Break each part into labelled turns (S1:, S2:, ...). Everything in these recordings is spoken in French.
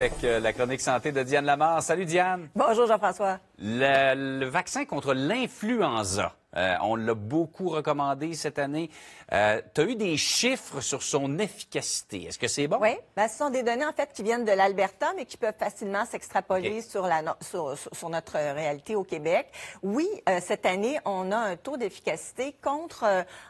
S1: Avec euh, la chronique santé de Diane Lamar. Salut Diane.
S2: Bonjour Jean-François.
S1: Le, le vaccin contre l'influenza. Euh, on l'a beaucoup recommandé cette année. Euh, tu as eu des chiffres sur son efficacité. Est-ce que c'est bon? Oui.
S2: Ben, ce sont des données, en fait, qui viennent de l'Alberta, mais qui peuvent facilement s'extrapoler sur, notre réalité au Québec. Oui, euh, cette année, on a un taux d'efficacité contre...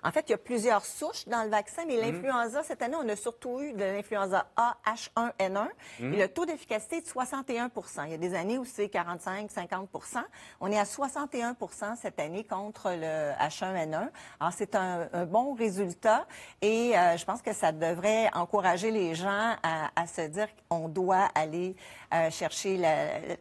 S2: en fait, il y a plusieurs souches dans le vaccin, mais mm-hmm. l'influenza, cette année, on a surtout eu de l'influenza A, H1N1. Mm-hmm. le taux d'efficacité est de 61 Il y a des années où c'est 45, 50 On est à 61 cette année contre le H1N1. Alors, c'est un, bon résultat et euh, je pense que ça devrait encourager les gens à, se dire qu'on doit aller euh, chercher la,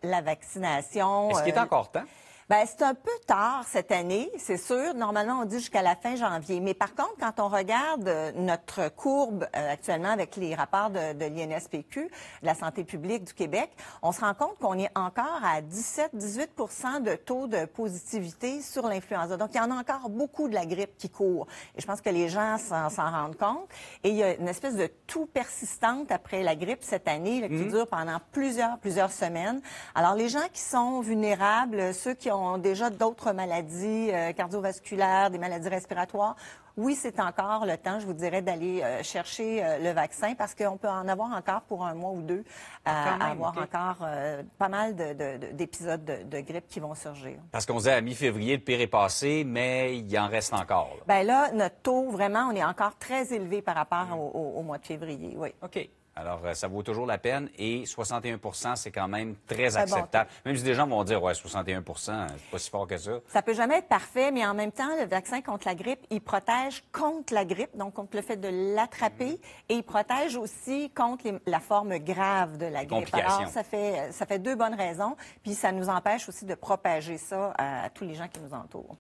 S2: la vaccination. Est-ce qu'il est euh, encore temps? Ben, c'est un peu tard cette année, c'est sûr. Normalement, on dit jusqu'à la fin janvier. Mais par contre, quand on regarde euh, notre courbe euh, actuellement avec les rapports de, de l'INSPQ, de la santé publique du Québec, on se rend compte qu'on est encore à 17-18 de taux de positivité sur l'influenza. Donc, il y en a encore beaucoup de la grippe qui court. Et je pense que les gens s'en rendent compte. Et il y a une espèce de tout persistante après la grippe cette année qui mmh. dure pendant plusieurs, plusieurs semaines. Alors, les gens qui sont vulnérables, ceux qui ont ont déjà d'autres maladies euh, cardiovasculaires, des maladies respiratoires, oui, c'est encore le temps, je vous dirais, d'aller euh, chercher euh, le vaccin parce qu'on peut en avoir encore pour un mois ou deux, ah, à, avoir encore pas mal d'épisodes de, de, grippe qui vont surgir.
S1: Parce qu'on disait à mi-février, le pire est passé, mais il en reste encore. Là.
S2: Ben là, notre taux, vraiment, on est encore très élevé par rapport au, au mois de février, oui. OK.
S1: Alors, euh, ça vaut toujours la peine et 61 c'est quand même très acceptable. même si des gens vont dire, ouais, 61 c'est pas si fort que ça.
S2: Ça peut jamais être parfait, mais en même temps, le vaccin contre la grippe, il protège contre la grippe, donc contre le fait de l'attraper, mhm. et il protège aussi contre la forme grave de la grippe. Alors, ça fait, ça fait deux bonnes raisons, puis ça nous empêche aussi de propager ça à tous les gens qui nous entourent.